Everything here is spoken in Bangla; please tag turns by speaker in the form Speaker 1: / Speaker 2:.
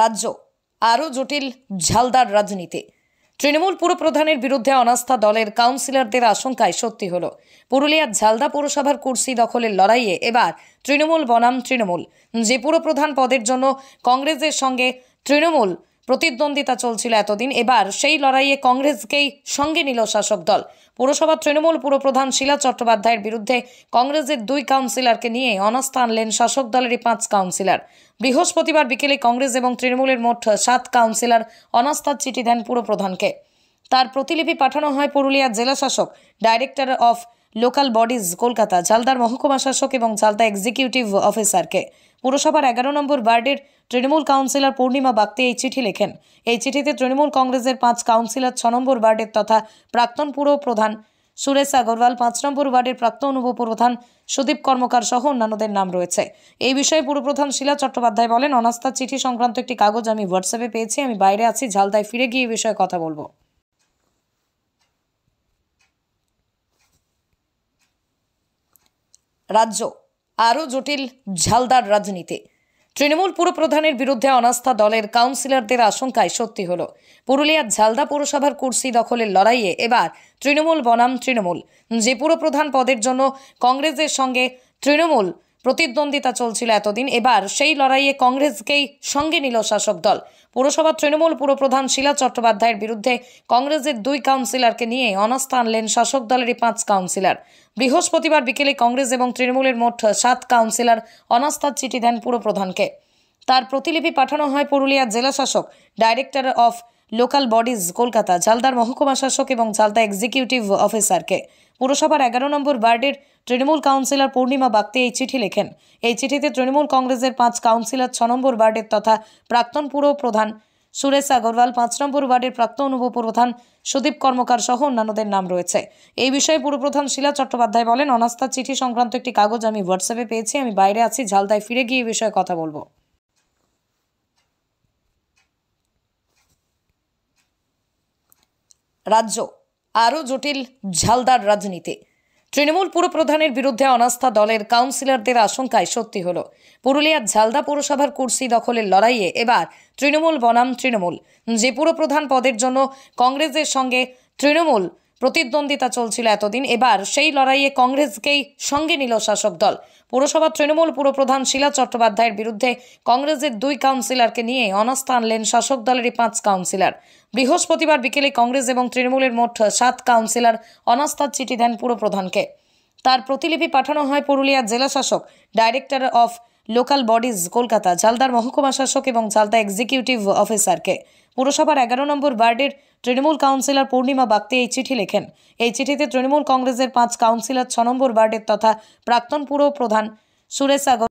Speaker 1: রাজ্য আরও জটিল ঝালদার রাজনীতি তৃণমূল পুরপ্রধানের বিরুদ্ধে অনাস্থা দলের কাউন্সিলরদের আশঙ্কায় সত্যি হল পুরুলিয়ার ঝালদা পৌরসভার কুর্সি দখলের লড়াইয়ে এবার তৃণমূল বনাম তৃণমূল যে পুরপ্রধান পদের জন্য কংগ্রেসের সঙ্গে তৃণমূল প্রতিদ্বন্দ্বিতা চলছিল এতদিন এবার সেই লড়াইয়ে কংগ্রেসকেই সঙ্গে নিল শাসক দল পুরসভা তৃণমূল পুরপ্রধান শীলা চট্টোপাধ্যায়ের বিরুদ্ধে কংগ্রেসের দুই কাউন্সিলরকে নিয়ে অনাস্থা আনলেন শাসক দলেরই পাঁচ কাউন্সিলর বৃহস্পতিবার বিকেলে কংগ্রেস এবং তৃণমূলের মোট সাত কাউন্সিলর অনাস্থার চিঠি দেন পুরপ্রধানকে তার প্রতিলিপি পাঠানো হয় পুরুলিয়ার জেলা শাসক director of local bodies Kolkata ঝালদার মহকুমা শাসক এবং ঝালদা এক্সিকিউটিভ অফিসারকে পুরসভার এগারো নম্বর ওয়ার্ডের তৃণমূল কাউন্সিলর পূর্ণিমা বাগতে এই চিঠি লেখেন এই চিঠিতে তৃণমূল কংগ্রেসের পাঁচ কাউন্সিলর ছ নম্বর ওয়ার্ডের তথা প্রাক্তন পুর প্রধান সুরেশ আগরওয়াল পাঁচ নম্বর ওয়ার্ডের প্রাক্তন উপপ্রধান সুদীপ কর্মকার সহ অন্যান্যদের নাম রয়েছে এই বিষয়ে পুরপ্রধান শিলা চট্টোপাধ্যায় বলেন অনাস্থা চিঠি সংক্রান্ত একটি কাগজ আমি হোয়াটসঅ্যাপে পেয়েছি আমি বাইরে আছি ঝালদায় ফিরে গিয়ে এই বিষয়ে কথা বলবো রাজ্য আরও জটিল ঝালদার রাজনীতি তৃণমূল পুরপ্রধানের বিরুদ্ধে অনাস্থা দলের কাউন্সিলরদের আশঙ্কায় সত্যি হল পুরুলিয়ার ঝালদা পুরসভার কুর্সি দখলের লড়াইয়ে এবার তৃণমূল বনাম তৃণমূল যে পুরপ্রধান পদের জন্য কংগ্রেসের সঙ্গে তৃণমূল প্রতিদ্বন্দ্বিতা চলছিল এতদিন এবার সেই লড়াইয়ে কংগ্রেসকেই সঙ্গে নিল শাসক দল পুরসভা তৃণমূল পুরপ্রধান শিলা চট্টোপাধ্যায়ের বিরুদ্ধে কংগ্রেসের দুই কাউন্সিলরকে নিয়ে অনাস্থা আনলেন শাসক দলেরই পাঁচ কাউন্সিলর বৃহস্পতিবার বিকেলে কংগ্রেস এবং তৃণমূলের মোট সাত কাউন্সিলর অনাস্থার চিঠি দেন পুরপ্রধানকে তার প্রতিলিপি পাঠানো হয় পুরুলিয়ার জেলা শাসক director of local bodies Kolkata ঝালদার মহকুমা শাসক এবং ঝালদা এক্সিকিউটিভ অফিসারকে পুরসভার এগারো নম্বর ওয়ার্ডের তৃণমূল কাউন্সিলর পূর্ণিমা বাগতি এই চিঠি লেখেন এই চিঠিতে তৃণমূল কংগ্রেসের পাঁচ কাউন্সিলর ছ নম্বর ওয়ার্ডের তথা প্রাক্তন পুর প্রধান সুরেশ আগরওয়াল পাঁচ নম্বর ওয়ার্ডের প্রাক্তন উপপ্রধান সুদীপ কর্মকার সহ অন্যান্যদের নাম রয়েছে এই বিষয়ে পুরপ্রধান শিলা চট্টোপাধ্যায় বলেন অনাস্থা চিঠি সংক্রান্ত একটি কাগজ আমি হোয়াটসঅ্যাপে পেয়েছি আমি বাইরে আছি ঝালদায় ফিরে গিয়ে এই বিষয়ে কথা বলবো রাজ্য আরও জটিল ঝালদার রাজনীতি তৃণমূল পুরপ্রধানের বিরুদ্ধে অনাস্থা দলের কাউন্সিলরদের আশঙ্কায় সত্যি হল পুরুলিয়ার ঝালদা পুরসভার কুর্সি দখলের লড়াইয়ে এবার তৃণমূল বনাম তৃণমূল যে পুরপ্রধান পদের জন্য কংগ্রেসের সঙ্গে তৃণমূল প্রতিদ্বন্দ্বিতা চলছিল এতদিন এবার সেই লড়াইয়ে কংগ্রেসকেই সঙ্গে নিল শাসক দল পুরসভার তৃণমূল পুরপ্রধান শিলা চট্টোপাধ্যায়ের বিরুদ্ধে কংগ্রেসের দুই কাউন্সিলরকে নিয়ে অনাস্থা আনলেন শাসক দলেরই পাঁচ কাউন্সিলর বৃহস্পতিবার বিকেলে কংগ্রেস এবং তৃণমূলের মোট সাত কাউন্সিলর অনাস্থার চিঠি দেন পুরপ্রধানকে তার প্রতিলিপি পাঠানো হয় পুরুলিয়ার জেলা শাসক director of local bodies Kolkata ঝালদার মহকুমা শাসক এবং ঝালদা এক্সিকিউটিভ অফিসারকে পুরসভার এগারো নম্বর ওয়ার্ডের তৃণমূল কাউন্সিলর পূর্ণিমা বাগতি এই চিঠি লেখেন এই চিঠিতে তৃণমূল কংগ্রেসের পাঁচ কাউন্সিলর ছ নম্বর ওয়ার্ডের তথা প্রাক্তন পুর প্রধান সুরেশ